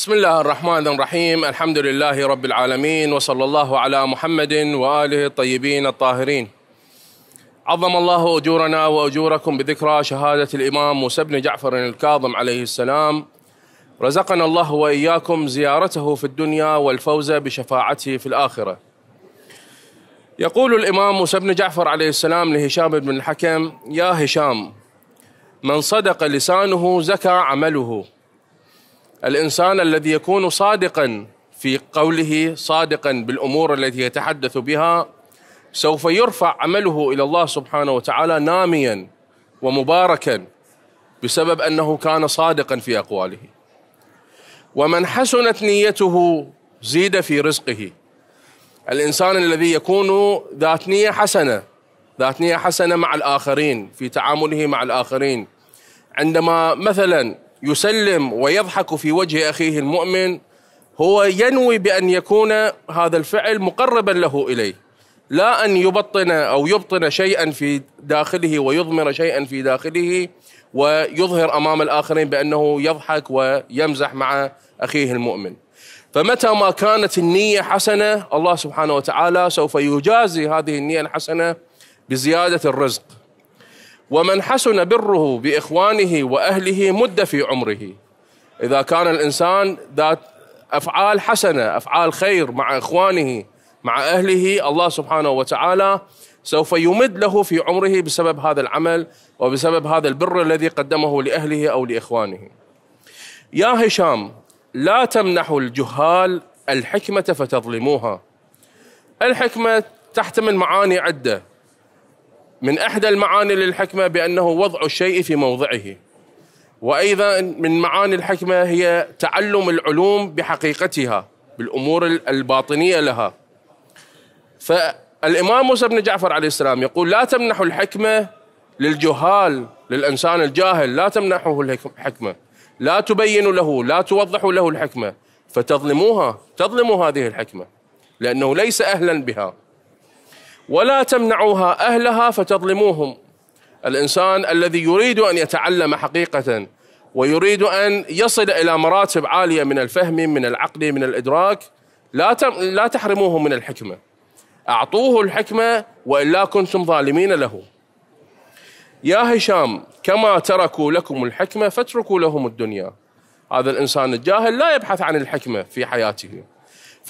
بسم الله الرحمن الرحيم الحمد لله رب العالمين وصلى الله على محمد واله الطيبين الطاهرين عظم الله اجورنا واجوركم بذكرى شهاده الامام موسى بن جعفر الكاظم عليه السلام رزقنا الله واياكم زيارته في الدنيا والفوز بشفاعته في الاخره يقول الامام موسى بن جعفر عليه السلام لهشام بن الحكم يا هشام من صدق لسانه زكى عمله الانسان الذي يكون صادقا في قوله صادقا بالامور التي يتحدث بها سوف يرفع عمله الى الله سبحانه وتعالى ناميا ومباركا بسبب انه كان صادقا في اقواله ومن حسنت نيته زيد في رزقه الانسان الذي يكون ذات نيه حسنه ذات نيه حسنه مع الاخرين في تعامله مع الاخرين عندما مثلا يسلم ويضحك في وجه اخيه المؤمن هو ينوي بان يكون هذا الفعل مقربا له اليه لا ان يبطن او يبطن شيئا في داخله ويضمر شيئا في داخله ويظهر امام الاخرين بانه يضحك ويمزح مع اخيه المؤمن. فمتى ما كانت النيه حسنه الله سبحانه وتعالى سوف يجازي هذه النيه الحسنه بزياده الرزق. ومن حسن بره باخوانه واهله مد في عمره اذا كان الانسان ذات افعال حسنه افعال خير مع اخوانه مع اهله الله سبحانه وتعالى سوف يمد له في عمره بسبب هذا العمل وبسبب هذا البر الذي قدمه لاهله او لاخوانه. يا هشام لا تمنحوا الجهال الحكمه فتظلموها. الحكمه تحتمل معاني عده من إحدى المعاني للحكمة بأنه وضع الشيء في موضعه وأيضا من معاني الحكمة هي تعلم العلوم بحقيقتها بالأمور الباطنية لها فالإمام موسى بن جعفر عليه السلام يقول لا تمنح الحكمة للجهال للإنسان الجاهل لا تمنحه الحكمة لا تبين له لا توضح له الحكمة فتظلموها تظلموا هذه الحكمة لأنه ليس أهلا بها ولا تمنعوها اهلها فتظلموهم الانسان الذي يريد ان يتعلم حقيقه ويريد ان يصل الى مراتب عاليه من الفهم من العقل من الادراك لا لا تحرموه من الحكمه اعطوه الحكمه والا كنتم ظالمين له يا هشام كما تركوا لكم الحكمه فاتركوا لهم الدنيا هذا الانسان الجاهل لا يبحث عن الحكمه في حياته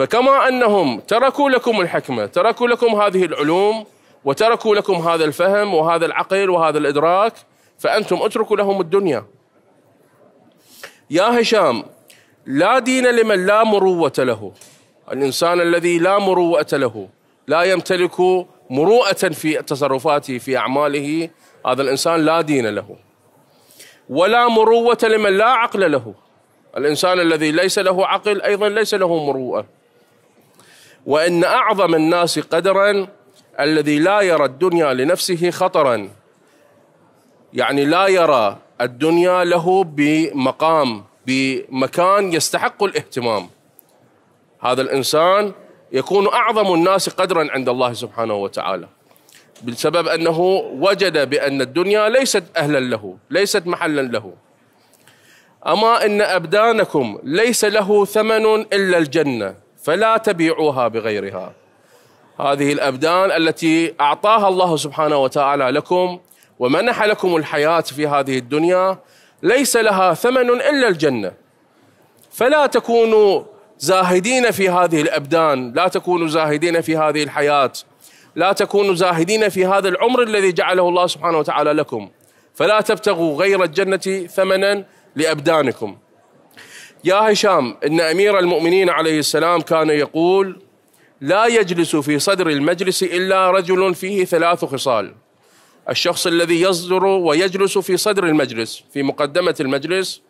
فكما أنهم تركوا لكم الحكمة تركوا لكم هذه العلوم وتركوا لكم هذا الفهم وهذا العقل وهذا الإدراك فأنتم اتركوا لهم الدنيا يا هشام لا دين لمن لا مروة له الإنسان الذي لا مروة له لا يمتلك مروءة في تصرفاته في أعماله هذا الإنسان لا دين له ولا مروة لمن لا عقل له الإنسان الذي ليس له عقل أيضا ليس له مروءة وان اعظم الناس قدرا الذي لا يرى الدنيا لنفسه خطرا يعني لا يرى الدنيا له بمقام بمكان يستحق الاهتمام هذا الانسان يكون اعظم الناس قدرا عند الله سبحانه وتعالى بسبب انه وجد بان الدنيا ليست اهلا له، ليست محلا له. اما ان ابدانكم ليس له ثمن الا الجنه. فلا تبيعوها بغيرها هذه الأبدان التي أعطاها الله سبحانه وتعالى لكم ومنح لكم الحياة في هذه الدنيا ليس لها ثمن إلا الجنة فلا تكونوا زاهدين في هذه الأبدان لا تكونوا زاهدين في هذه الحياة لا تكونوا زاهدين في هذا العمر الذي جعله الله سبحانه وتعالى لكم فلا تبتغوا غير الجنة ثمنا لأبدانكم يا هشام إن أمير المؤمنين عليه السلام كان يقول لا يجلس في صدر المجلس إلا رجل فيه ثلاث خصال الشخص الذي يصدر ويجلس في صدر المجلس في مقدمة المجلس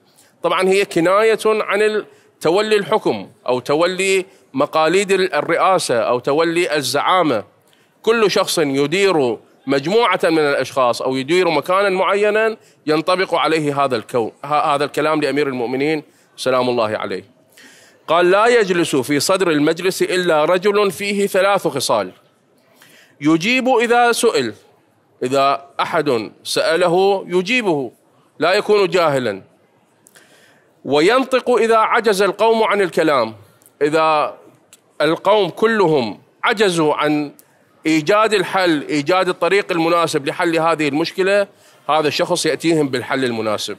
طبعا هي كناية عن تولي الحكم أو تولي مقاليد الرئاسة أو تولي الزعامة كل شخص يدير مجموعة من الأشخاص أو يدير مكانا معينا ينطبق عليه هذا الكو هذا الكلام لأمير المؤمنين سلام الله عليه قال لا يجلس في صدر المجلس إلا رجل فيه ثلاث خصال يجيب إذا سئل إذا أحد سأله يجيبه لا يكون جاهلا وينطق إذا عجز القوم عن الكلام إذا القوم كلهم عجزوا عن إيجاد الحل إيجاد الطريق المناسب لحل هذه المشكلة هذا الشخص يأتيهم بالحل المناسب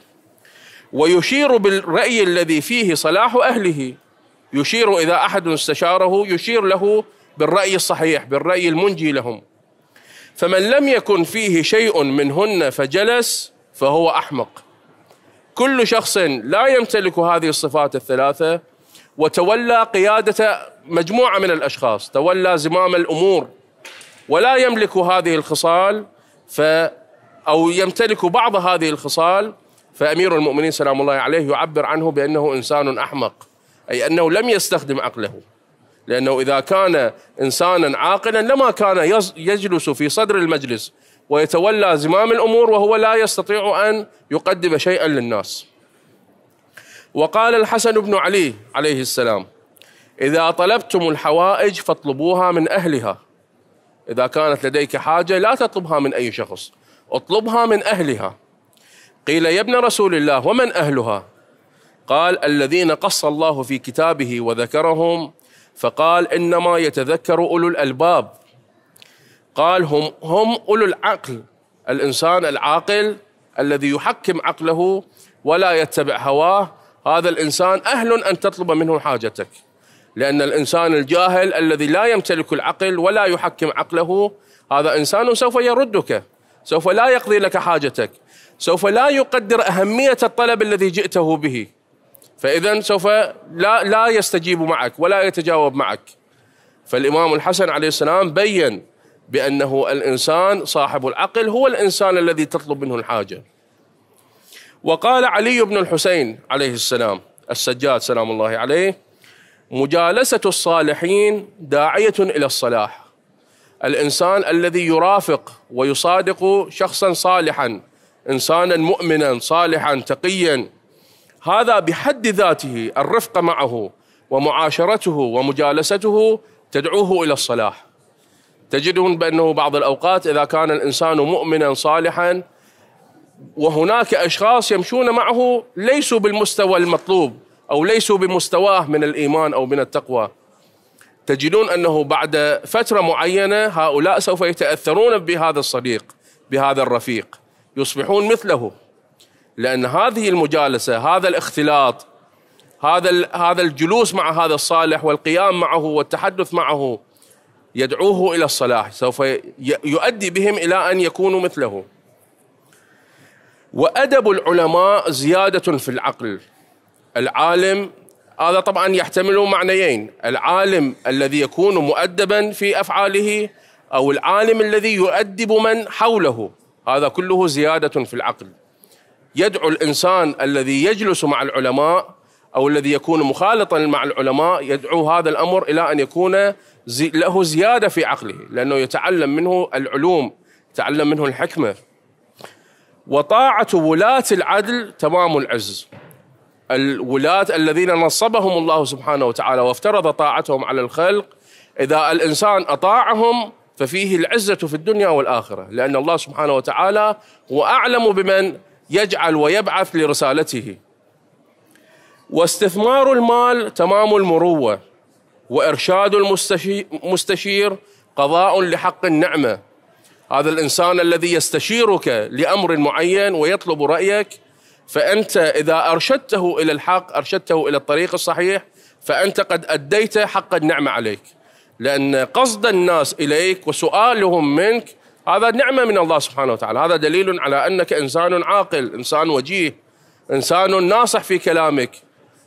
ويشير بالرأي الذي فيه صلاح أهله يشير إذا أحد استشاره يشير له بالرأي الصحيح بالرأي المنجي لهم فمن لم يكن فيه شيء منهن فجلس فهو أحمق كل شخص لا يمتلك هذه الصفات الثلاثة وتولى قيادة مجموعة من الأشخاص تولى زمام الأمور ولا يملك هذه الخصال ف أو يمتلك بعض هذه الخصال فأمير المؤمنين سلام الله عليه يعبر عنه بأنه إنسان أحمق أي أنه لم يستخدم عقله لأنه إذا كان إنسانا عاقلا لما كان يجلس في صدر المجلس ويتولى زمام الأمور وهو لا يستطيع أن يقدم شيئا للناس وقال الحسن بن علي عليه السلام إذا طلبتم الحوائج فاطلبوها من أهلها إذا كانت لديك حاجة لا تطلبها من أي شخص اطلبها من أهلها قيل يا ابن رسول الله ومن أهلها قال الذين قص الله في كتابه وذكرهم فقال إنما يتذكر أولو الألباب قال هم, هم أولو العقل الإنسان العاقل الذي يحكم عقله ولا يتبع هواه هذا الإنسان أهل أن تطلب منه حاجتك لأن الإنسان الجاهل الذي لا يمتلك العقل ولا يحكم عقله هذا إنسان سوف يردك سوف لا يقضي لك حاجتك سوف لا يقدر أهمية الطلب الذي جئته به فإذا سوف لا, لا يستجيب معك ولا يتجاوب معك فالإمام الحسن عليه السلام بيّن بأنه الإنسان صاحب العقل هو الإنسان الذي تطلب منه الحاجة وقال علي بن الحسين عليه السلام السجاد سلام الله عليه مجالسة الصالحين داعية إلى الصلاح الإنسان الذي يرافق ويصادق شخصا صالحا انسانا مؤمنا صالحا تقيا هذا بحد ذاته الرفق معه ومعاشرته ومجالسته تدعوه الى الصلاح تجدون بانه بعض الاوقات اذا كان الانسان مؤمنا صالحا وهناك اشخاص يمشون معه ليسوا بالمستوى المطلوب او ليسوا بمستواه من الايمان او من التقوى تجدون انه بعد فتره معينه هؤلاء سوف يتاثرون بهذا الصديق بهذا الرفيق يصبحون مثله لأن هذه المجالسة هذا الاختلاط هذا هذا الجلوس مع هذا الصالح والقيام معه والتحدث معه يدعوه إلى الصلاح سوف يؤدي بهم إلى أن يكونوا مثله وأدب العلماء زيادة في العقل العالم هذا طبعا يحتمل معنيين العالم الذي يكون مؤدبا في أفعاله أو العالم الذي يؤدب من حوله هذا كله زيادة في العقل يدعو الإنسان الذي يجلس مع العلماء أو الذي يكون مخالطا مع العلماء يدعو هذا الأمر إلى أن يكون زي له زيادة في عقله لأنه يتعلم منه العلوم يتعلم منه الحكمة وطاعة ولاة العدل تمام العز الولاة الذين نصبهم الله سبحانه وتعالى وافترض طاعتهم على الخلق إذا الإنسان أطاعهم ففيه العزة في الدنيا والآخرة لأن الله سبحانه وتعالى هو أعلم بمن يجعل ويبعث لرسالته واستثمار المال تمام المروة وإرشاد المستشير قضاء لحق النعمة هذا الإنسان الذي يستشيرك لأمر معين ويطلب رأيك فأنت إذا أرشدته إلى الحق أرشدته إلى الطريق الصحيح فأنت قد أديت حق النعمة عليك لأن قصد الناس إليك وسؤالهم منك هذا نعمة من الله سبحانه وتعالى هذا دليل على أنك إنسان عاقل إنسان وجيه إنسان ناصح في كلامك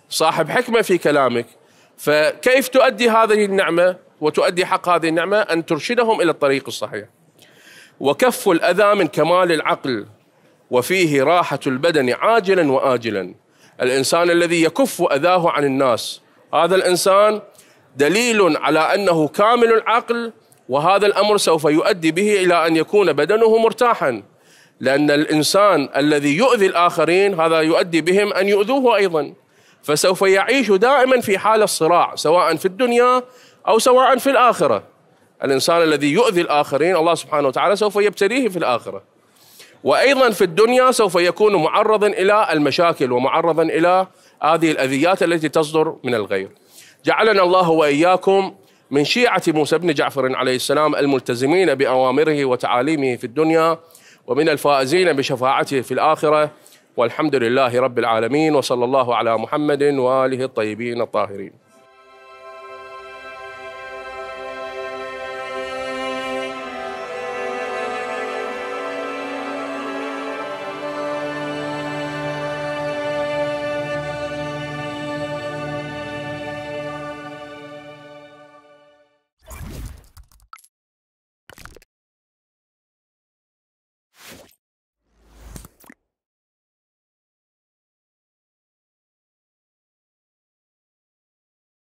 صاحب حكمة في كلامك فكيف تؤدي هذه النعمة وتؤدي حق هذه النعمة أن ترشدهم إلى الطريق الصحيح وكف الأذى من كمال العقل وفيه راحة البدن عاجلا وآجلا الإنسان الذي يكف أذاه عن الناس هذا الإنسان دليل على أنه كامل العقل وهذا الأمر سوف يؤدي به إلى أن يكون بدنه مرتاحا لأن الإنسان الذي يؤذي الآخرين هذا يؤدي بهم أن يؤذوه أيضا فسوف يعيش دائما في حال الصراع سواء في الدنيا أو سواء في الآخرة الإنسان الذي يؤذي الآخرين الله سبحانه وتعالى سوف يبتليه في الآخرة وأيضا في الدنيا سوف يكون معرضا إلى المشاكل ومعرضا إلى هذه الأذيات التي تصدر من الغير جعلنا الله واياكم من شيعه موسى بن جعفر عليه السلام الملتزمين باوامره وتعاليمه في الدنيا ومن الفائزين بشفاعته في الاخره والحمد لله رب العالمين وصلى الله على محمد واله الطيبين الطاهرين